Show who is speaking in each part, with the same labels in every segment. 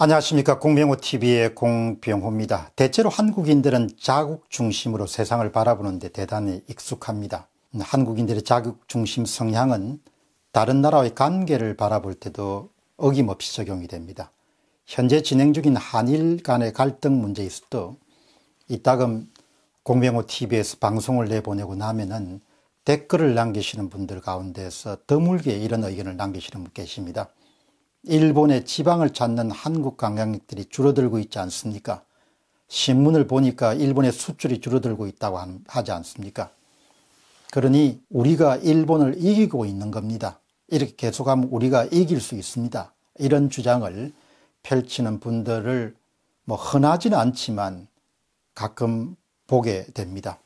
Speaker 1: 안녕하십니까 공병호TV의 공병호입니다. 대체로 한국인들은 자국 중심으로 세상을 바라보는데 대단히 익숙합니다. 음, 한국인들의 자국 중심 성향은 다른 나라와의 관계를 바라볼 때도 어김없이 적용이 됩니다. 현재 진행 중인 한일 간의 갈등 문제에서도 이따금 공병호 TV에서 방송을 내보내고 나면은 댓글을 남기시는 분들 가운데서 드물게 이런 의견을 남기시는 분 계십니다. 일본의 지방을 찾는 한국 관광객들이 줄어들고 있지 않습니까? 신문을 보니까 일본의 수출이 줄어들고 있다고 하지 않습니까? 그러니 우리가 일본을 이기고 있는 겁니다. 이렇게 계속하면 우리가 이길 수 있습니다. 이런 주장을 펼치는 분들을 뭐 흔하지는 않지만 가끔 보게 됩니다.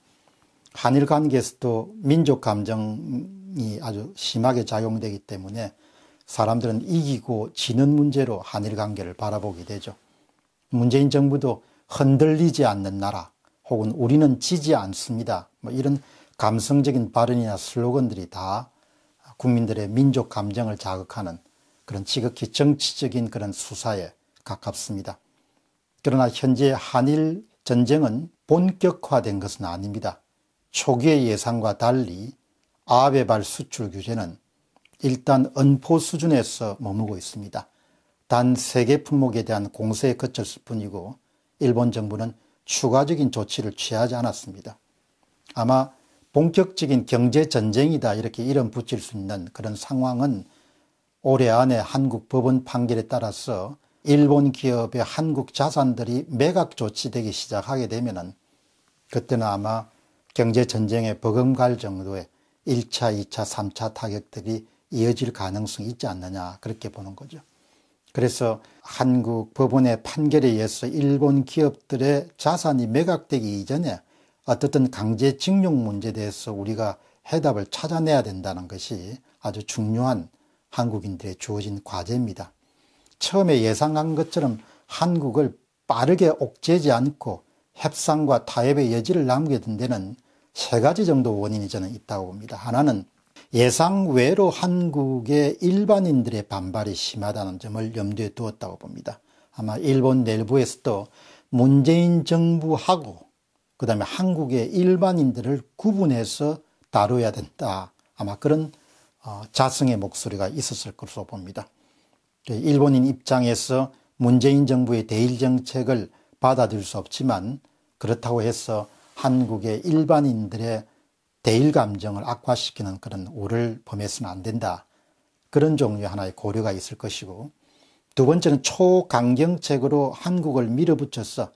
Speaker 1: 한일 관계에서도 민족 감정이 아주 심하게 작용되기 때문에 사람들은 이기고 지는 문제로 한일 관계를 바라보게 되죠. 문재인 정부도 흔들리지 않는 나라 혹은 우리는 지지 않습니다. 뭐 이런 감성적인 발언이나 슬로건들이 다 국민들의 민족 감정을 자극하는 그런 지극히 정치적인 그런 수사에 가깝습니다. 그러나 현재 한일 전쟁은 본격화된 것은 아닙니다. 초기의 예상과 달리 아베발 수출 규제는 일단 은포 수준에서 머무고 있습니다. 단 3개 품목에 대한 공세에 그쳤을 뿐이고 일본 정부는 추가적인 조치를 취하지 않았습니다. 아마 본격적인 경제전쟁이다 이렇게 이름 붙일 수 있는 그런 상황은 올해 안에 한국 법원 판결에 따라서 일본 기업의 한국 자산들이 매각 조치되기 시작하게 되면 그때는 아마 경제전쟁에 버금갈 정도의 1차, 2차, 3차 타격들이 이어질 가능성이 있지 않느냐 그렇게 보는 거죠. 그래서 한국 법원의 판결에 의해서 일본 기업들의 자산이 매각되기 이전에 어떻든 강제징용 문제에 대해서 우리가 해답을 찾아내야 된다는 것이 아주 중요한 한국인들의 주어진 과제입니다. 처음에 예상한 것처럼 한국을 빠르게 옥죄지 않고 협상과 타협의 여지를 남게 된 데는 세 가지 정도 원인이 저는 있다고 봅니다. 하나는 예상 외로 한국의 일반인들의 반발이 심하다는 점을 염두에 두었다고 봅니다. 아마 일본 내부에서도 문재인 정부하고 그 다음에 한국의 일반인들을 구분해서 다뤄야 된다. 아마 그런 어, 자성의 목소리가 있었을 것으로 봅니다. 그 일본인 입장에서 문재인 정부의 대일 정책을 받아들일 수 없지만 그렇다고 해서 한국의 일반인들의 대일 감정을 악화시키는 그런 우를 범해서는 안 된다. 그런 종류의 하나의 고려가 있을 것이고 두 번째는 초강경책으로 한국을 밀어붙여서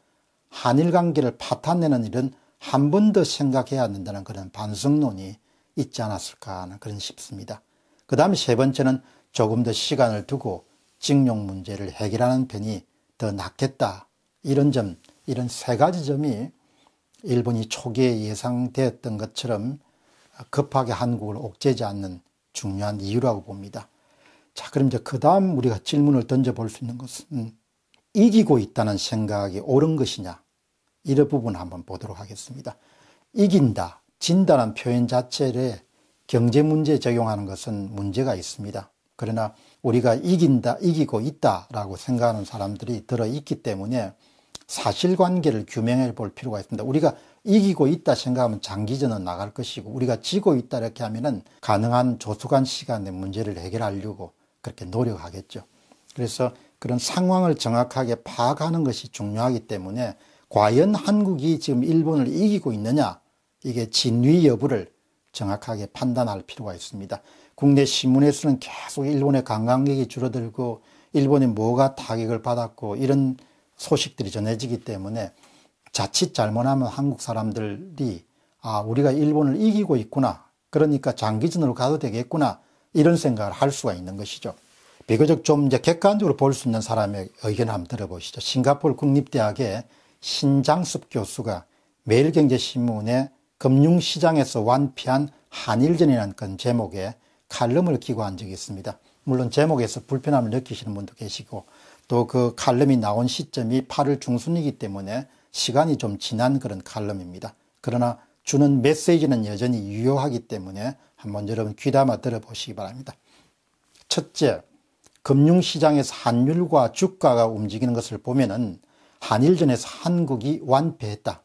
Speaker 1: 한일 관계를 파탄내는 일은 한 번 더 생각해야 한다는 그런 반성론이 있지 않았을까 하는 그런 싶습니다. 그 다음에 세 번째는 조금 더 시간을 두고 징용 문제를 해결하는 편이 더 낫겠다. 이런 점, 이런 세 가지 점이 일본이 초기에 예상되었던 것처럼 급하게 한국을 옥죄지 않는 중요한 이유라고 봅니다. 자, 그럼 이제 그 다음 우리가 질문을 던져볼 수 있는 것은 이기고 있다는 생각이 옳은 것이냐? 이런 부분 한번 보도록 하겠습니다. 이긴다, 진다는 표현 자체에 경제 문제에 적용하는 것은 문제가 있습니다. 그러나 우리가 이긴다, 이기고 있다라고 생각하는 사람들이 들어있기 때문에 사실관계를 규명해 볼 필요가 있습니다. 우리가 이기고 있다 생각하면 장기전은 나갈 것이고 우리가 지고 있다 이렇게 하면은 가능한 조속한 시간에 문제를 해결하려고 그렇게 노력하겠죠. 그래서 그런 상황을 정확하게 파악하는 것이 중요하기 때문에 과연 한국이 지금 일본을 이기고 있느냐 이게 진위 여부를 정확하게 판단할 필요가 있습니다. 국내 신문에서는 계속 일본의 관광객이 줄어들고 일본이 뭐가 타격을 받았고 이런 소식들이 전해지기 때문에 자칫 잘못하면 한국 사람들이 아 우리가 일본을 이기고 있구나 그러니까 장기전으로 가도 되겠구나 이런 생각을 할 수가 있는 것이죠. 비교적 좀 이제 객관적으로 볼 수 있는 사람의 의견을 한번 들어보시죠. 싱가포르 국립대학의 신장섭 교수가 매일경제신문에 금융시장에서 완피한 한일전이라는 건 제목의 칼럼을 기고한 적이 있습니다. 물론 제목에서 불편함을 느끼시는 분도 계시고 또그 칼럼이 나온 시점이 8월 중순이기 때문에 시간이 좀 지난 그런 칼럼입니다. 그러나 주는 메시지는 여전히 유효하기 때문에 한번 여러분 귀담아 들어보시기 바랍니다. 첫째, 금융시장에서 환율과 주가가 움직이는 것을 보면은 한일전에서 한국이 완패했다.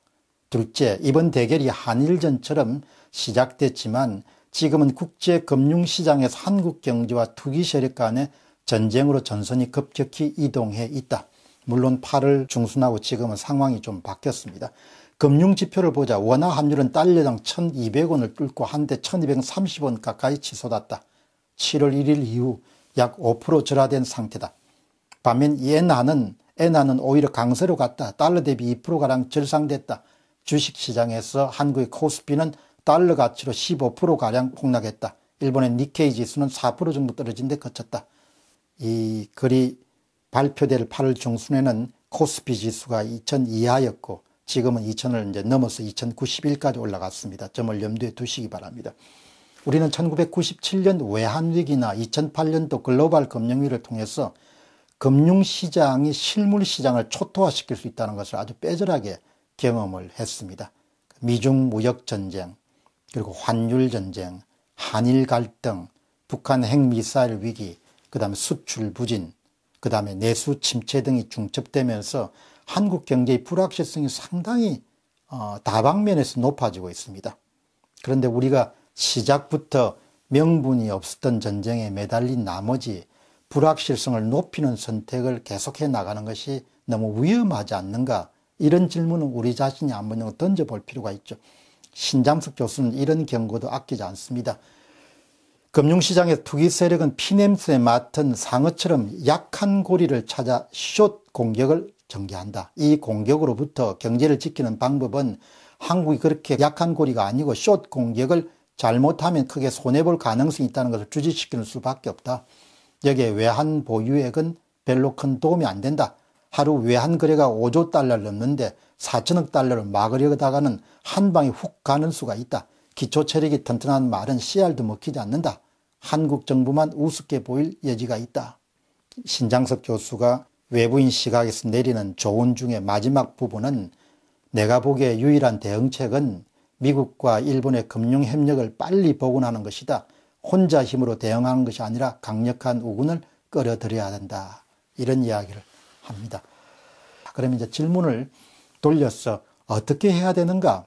Speaker 1: 둘째, 이번 대결이 한일전처럼 시작됐지만 지금은 국제 금융시장에서 한국 경제와 투기 세력 간의 전쟁으로 전선이 급격히 이동해 있다. 물론 8월 중순하고 지금은 상황이 좀 바뀌었습니다. 금융지표를 보자 원화 환율은 달러당 1200원을 뚫고 한때 1230원 가까이 치솟았다. 7월 1일 이후 약 5% 절하된 상태다. 반면 엔화는 엔화는 오히려 강세로 갔다. 달러 대비 2%가량 절상됐다. 주식시장에서 한국의 코스피는 달러 가치로 15%가량 폭락했다. 일본의 니케이 지수는 4% 정도 떨어진 데 그쳤다. 이 글이 발표될 8월 중순에는 코스피 지수가 2000 이하였고 지금은 2000을 이제 넘어서 2091까지 올라갔습니다. 점을 염두에 두시기 바랍니다. 우리는 1997년 외환위기나 2008년도 글로벌 금융위를 통해서 금융시장이 실물시장을 초토화시킬 수 있다는 것을 아주 빼절하게 경험을 했습니다. 미중 무역전쟁, 그리고 환율전쟁, 한일 갈등, 북한 핵미사일 위기, 그 다음에 수출 부진, 그 다음에 내수 침체 등이 중첩되면서 한국 경제의 불확실성이 상당히 어, 다방면에서 높아지고 있습니다. 그런데 우리가 시작부터 명분이 없었던 전쟁에 매달린 나머지 불확실성을 높이는 선택을 계속해 나가는 것이 너무 위험하지 않는가 이런 질문은 우리 자신이 한번 던져볼 필요가 있죠. 신장숙 교수는 이런 경고도 아끼지 않습니다. 금융시장의 투기 세력은 피냄새 맡은 상어처럼 약한 고리를 찾아 숏 공격을 전개한다. 이 공격으로부터 경제를 지키는 방법은 한국이 그렇게 약한 고리가 아니고 숏 공격을 잘못하면 크게 손해볼 가능성이 있다는 것을 주지시키는 수밖에 없다. 여기에 외환 보유액은 별로 큰 도움이 안 된다. 하루 외환 거래가 5조 달러를 넘는데 4천억 달러를 막으려다가는 한 방에 훅 가는 수가 있다. 기초 체력이 튼튼한 말은 씨알도 먹히지 않는다. 한국 정부만 우습게 보일 여지가 있다. 신장석 교수가 외부인 시각에서 내리는 조언 중의 마지막 부분은 내가 보기에 유일한 대응책은 미국과 일본의 금융협력을 빨리 복원하는 것이다. 혼자 힘으로 대응하는 것이 아니라 강력한 우군을 끌어들여야 된다. 이런 이야기를 합니다. 그러면 이제 질문을 돌려서 어떻게 해야 되는가?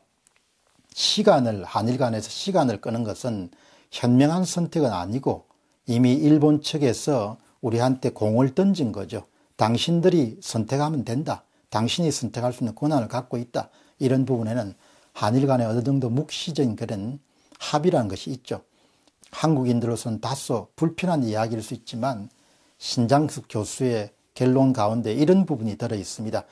Speaker 1: 시간을 한일간에서 시간을 끄는 것은 현명한 선택은 아니고 이미 일본 측에서 우리한테 공을 던진 거죠. 당신들이 선택하면 된다. 당신이 선택할 수 있는 권한을 갖고 있다. 이런 부분에는 한일 간의 어느 정도 묵시적인 그런 합의라는 것이 있죠. 한국인들로서는 다소 불편한 이야기일 수 있지만 신장숙 교수의 결론 가운데 이런 부분이 들어 있습니다.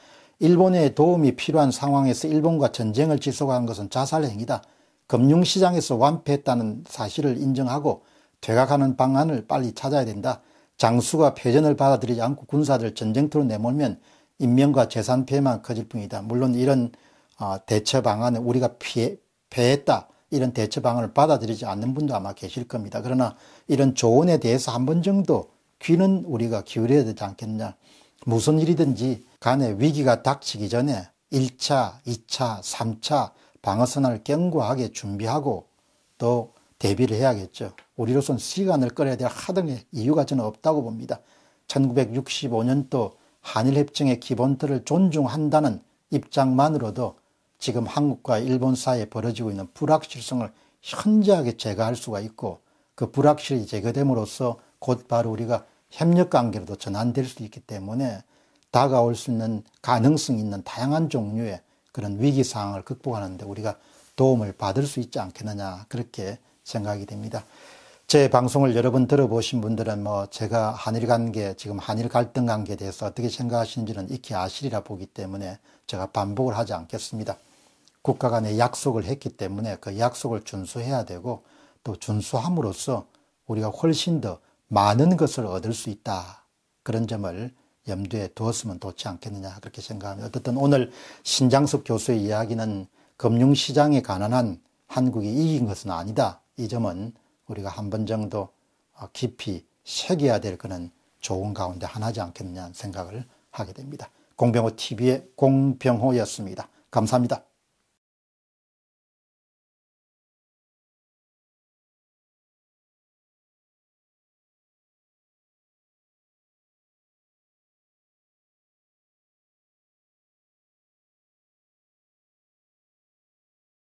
Speaker 1: 일본의 도움이 필요한 상황에서 일본과 전쟁을 지속한 것은 자살행위다. 금융시장에서 완패했다는 사실을 인정하고 퇴각하는 방안을 빨리 찾아야 된다. 장수가 패전을 받아들이지 않고 군사들 전쟁터로 내몰면 인명과 재산 피해만 커질 뿐이다. 물론 이런 어, 대처 방안을 우리가 피해, 패했다. 이런 대처 방안을 받아들이지 않는 분도 아마 계실 겁니다. 그러나 이런 조언에 대해서 한 번 정도 귀는 우리가 기울여야 되지 않겠냐. 무슨 일이든지 간에 위기가 닥치기 전에 1차, 2차, 3차 방어선을 견고하게 준비하고 또 대비를 해야겠죠. 우리로선 시간을 끌어야 될 하등의 이유가 저는 없다고 봅니다. 1965년도 한일협정의 기본틀을 존중한다는 입장만으로도 지금 한국과 일본 사이에 벌어지고 있는 불확실성을 현저하게 제거할 수가 있고 그 불확실이 제거됨으로써 곧바로 우리가 협력 관계로도 전환될 수 있기 때문에 다가올 수 있는 가능성 있는 다양한 종류의 그런 위기 상황을 극복하는데 우리가 도움을 받을 수 있지 않겠느냐 그렇게 생각이 됩니다. 제 방송을 여러 번 들어보신 분들은 뭐 제가 한일 관계 지금 한일 갈등 관계에 대해서 어떻게 생각하시는지는 익히 아시리라 보기 때문에 제가 반복을 하지 않겠습니다. 국가 간의 약속을 했기 때문에 그 약속을 준수해야 되고 또 준수함으로써 우리가 훨씬 더 많은 것을 얻을 수 있다. 그런 점을 염두에 두었으면 좋지 않겠느냐 그렇게 생각합니다. 어쨌든 오늘 신장섭 교수의 이야기는 금융시장에 가난한 한국이 이긴 것은 아니다. 이 점은 우리가 한 번 정도 어, 깊이 새겨야 될 그런 좋은 가운데 하나지 않겠느냐 생각을 하게 됩니다. 공병호 TV의 공병호였습니다. 감사합니다.